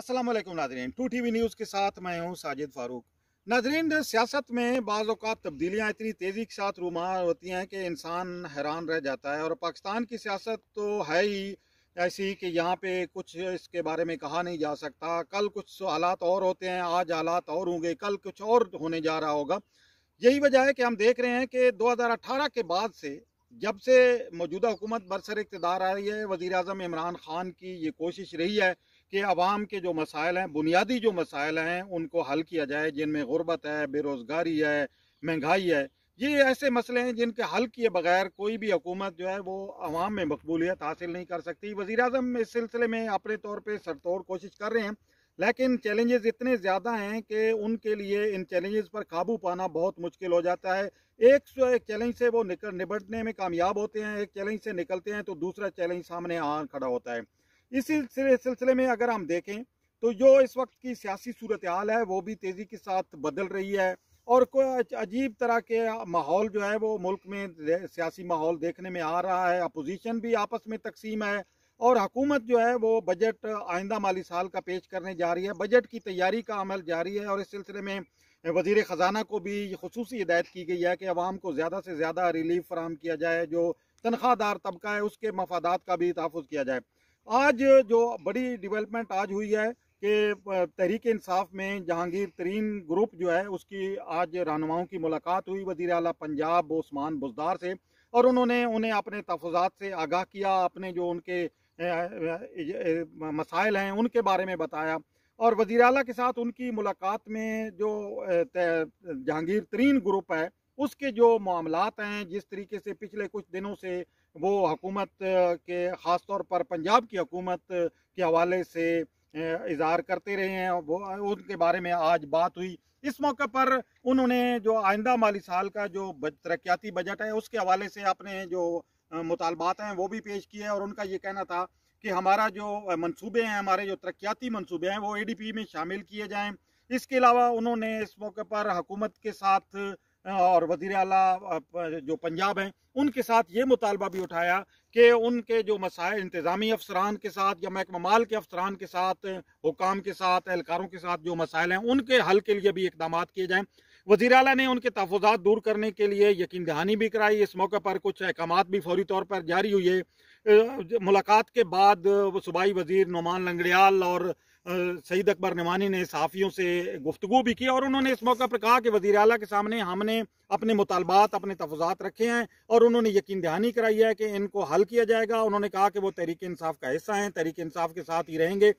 असलम नाजरीन to V news के साथ मैं हूँ साजिद फारूक नाजरीन सियासत में बाज़ात तब्दीलियाँ इतनी तेज़ी के साथ रुमार होती हैं कि इंसान हैरान रह जाता है और पाकिस्तान की सियासत तो है ही ऐसी कि यहाँ पे कुछ इसके बारे में कहा नहीं जा सकता कल कुछ हालात और होते हैं आज हालात और होंगे कल कुछ और होने जा रहा होगा यही वजह है कि हम देख रहे हैं कि 2018 के बाद से जब से मौजूदा हुकूमत बरसर इकतदार आ रही है वज़ी अजम इमरान ख़ान की ये कोशिश रही है कि आवाम के जो मसाइल हैं बुनियादी जो मसाइल हैं उनको हल किया जाए जिनमें गुर्बत है बेरोज़गारी है महंगाई है ये ऐसे मसले हैं जिनके हल किए बगैर कोई भी हुकूमत जो है वो आवाम में मकबूलियत हासिल नहीं कर सकती वज़ी अजम इस सिलसिले में अपने तौर पर सरतौर कोशिश कर रहे हैं लेकिन चैलेंजेस इतने ज़्यादा हैं कि उनके लिए इन चैलेंजेस पर काबू पाना बहुत मुश्किल हो जाता है एक सौ एक चैलेंज से वो निकल निबटने में कामयाब होते हैं एक चैलेंज से निकलते हैं तो दूसरा चैलेंज सामने आ खड़ा होता है इसी सिलसिले में अगर हम देखें तो जो इस वक्त की सियासी सूरत हाल है वो भी तेज़ी के साथ बदल रही है और कोई अजीब तरह के माहौल जो है वो मुल्क में सियासी माहौल देखने में आ रहा है अपोजिशन भी आपस में तकसीम है और हुकूमत जो है वो बजट आइंदा माली साल का पेश करने जा रही है बजट की तैयारी का अमल जारी है और इस सिलसिले में वजीर ख़जाना को भी खसूस हिदायत की गई है कि आवाम को ज़्यादा से ज़्यादा रिलीफ फराम किया जाए जो तनख्वाहदार तबका है उसके मफादात का भी तहफ़ किया जाए आज जो बड़ी डेवलपमेंट आज हुई है कि तहरीक इंसाफ में जहांगीर तरीन ग्रुप जो है उसकी आज रहनुमाओं की मुलाकात हुई वजीर अला पंजाब ओस्मान बुजदार से और उन्होंने उन्हें अपने तफजात से आगाह किया अपने जो उनके मसाइल हैं उनके बारे में बताया और वजीर अला के साथ उनकी मुलाकात में जो जहांगीर तरीन ग्रुप है उसके जो मामलात हैं जिस तरीके से पिछले कुछ दिनों से वो हकूमत के ख़ास तौर पर पंजाब की हकूमत के हवाले से इजहार करते रहे हैं वो उनके बारे में आज बात हुई इस मौके पर उन्होंने जो आइंदा माली साल का जो तरक्याती बजट है उसके हवाले से अपने जो मुतालबात हैं वो भी पेश किए और उनका ये कहना था कि हमारा जो मनसूबे हैं हमारे जो तरक्याती मनसूबे हैं वो ए डी पी में शामिल किए जाएँ इसके अलावा उन्होंने इस मौके पर हकूमत के साथ और वजीर अला जो पंजाब हैं उनके साथ ये मुतालबा भी उठाया कि उनके जो मसाइल इंतज़ामी अफसरान के साथ या महकमा माल के अफसरान के साथ हुकाम के साथ एहलकारों के साथ जो मसाइल हैं उनके हल के लिए भी इकदाम किए जाएँ वजीर अला ने उनके तहफात दूर करने के लिए यकीन दहानी भी कराई इस मौके पर कुछ अहकाम भी फौरी तौर पर जारी हुई है मुलाकात के बाद सूबाई वजीर नुमान लंगड़ियाल और सईद अकबर नवानी ने सहाफ़ियों से गुफ्तु भी की और उन्होंने इस मौके पर कहा कि वजी अला के सामने हमने अपने मुतालबात अपने तफजात रखे हैं और उन्होंने यकीन दहानी कराई है कि इनको हल किया जाएगा उन्होंने कहा कि वो तहरीक इसाफ का हिस्सा हैं तहरीक इसाफ के साथ ही रहेंगे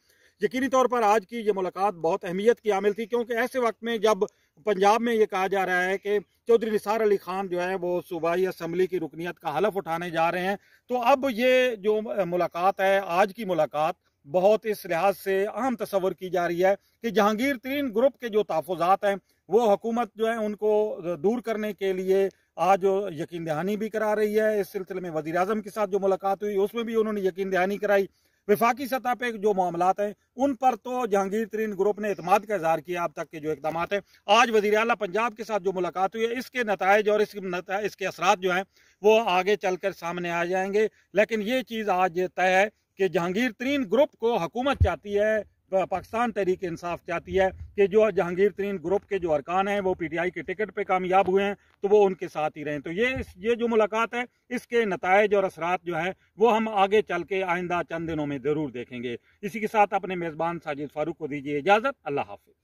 यकीनी तौर पर आज की ये मुलाकात बहुत अहमियत की आमिल थी क्योंकि ऐसे वक्त में जब पंजाब में ये कहा जा रहा है कि चौधरी निसार अली खान जो है वो सूबाई असम्बली की रुकनीत का हलफ उठाने जा रहे हैं तो अब ये जो मुलाकात है आज की मुलाकात बहुत इस लिहाज से अहम तस्वर की जा रही है कि जहांगीर तरीन ग्रुप के जो तहफात हैं वो हकूमत जो है उनको दूर करने के लिए आज यकीन दहानी भी करा रही है इस सिलसिले में वजी अजम के साथ जो मुलाकात हुई उसमें भी उन्होंने यकीन दहानी कराई विफाकी सतह पर जो मामला हैं उन पर तो जहांगीर तरीन ग्रुप ने अतमाद का इजहार किया अब तक के जो इकदाम हैं आज वजी अला पंजाब के साथ जो मुलाकात हुई है इसके नतज और इसके इसके असरा जो हैं वो आगे चल कर सामने आ जाएंगे लेकिन ये चीज़ आज तय है कि जहांगीर तरीन ग्रुप को हकूमत चाहती है पाकिस्तान तहरीक इंसाफ चाहती है कि जो जहांगीर तरीन ग्रुप के जो अरकान हैं वो पीटीआई के टिकट पे कामयाब हुए हैं तो वो उनके साथ ही रहें तो ये ये जो मुलाकात है इसके नतज और असरात जो है वो हम आगे चल के आइंदा चंद दिनों में ज़रूर देखेंगे इसी के साथ अपने मेज़बान साजिद फारूक को दीजिए इजाज़त अल्लाह हाफिज़